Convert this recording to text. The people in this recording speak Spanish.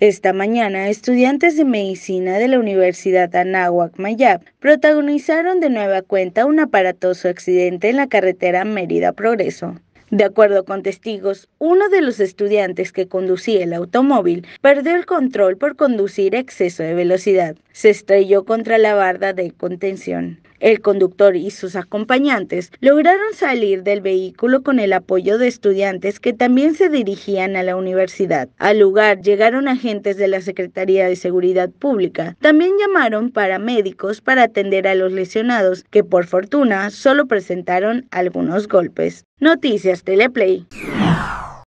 Esta mañana, estudiantes de medicina de la Universidad Anáhuac Mayab protagonizaron de nueva cuenta un aparatoso accidente en la carretera Mérida Progreso. De acuerdo con testigos, uno de los estudiantes que conducía el automóvil perdió el control por conducir exceso de velocidad se estrelló contra la barda de contención. El conductor y sus acompañantes lograron salir del vehículo con el apoyo de estudiantes que también se dirigían a la universidad. Al lugar llegaron agentes de la Secretaría de Seguridad Pública. También llamaron paramédicos para atender a los lesionados, que por fortuna solo presentaron algunos golpes. Noticias Teleplay.